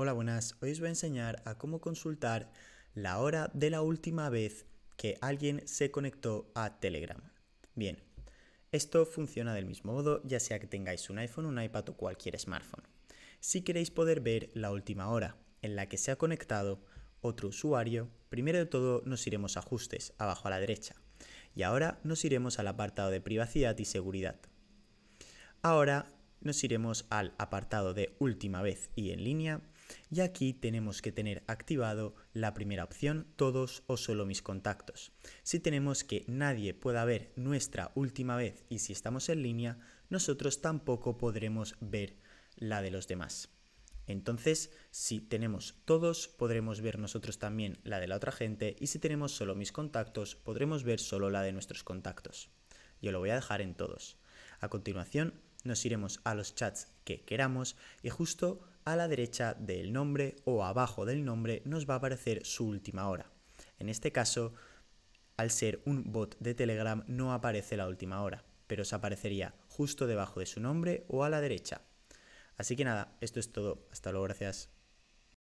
Hola, buenas. Hoy os voy a enseñar a cómo consultar la hora de la última vez que alguien se conectó a Telegram. Bien, esto funciona del mismo modo ya sea que tengáis un iPhone, un iPad o cualquier smartphone. Si queréis poder ver la última hora en la que se ha conectado otro usuario, primero de todo nos iremos a ajustes, abajo a la derecha. Y ahora nos iremos al apartado de privacidad y seguridad. Ahora nos iremos al apartado de última vez y en línea y aquí tenemos que tener activado la primera opción, todos o solo mis contactos. Si tenemos que nadie pueda ver nuestra última vez y si estamos en línea, nosotros tampoco podremos ver la de los demás. Entonces, si tenemos todos, podremos ver nosotros también la de la otra gente y si tenemos solo mis contactos, podremos ver solo la de nuestros contactos. Yo lo voy a dejar en todos. A continuación, nos iremos a los chats que queramos y justo a la derecha del nombre o abajo del nombre nos va a aparecer su última hora. En este caso, al ser un bot de Telegram no aparece la última hora, pero se aparecería justo debajo de su nombre o a la derecha. Así que nada, esto es todo. Hasta luego, gracias.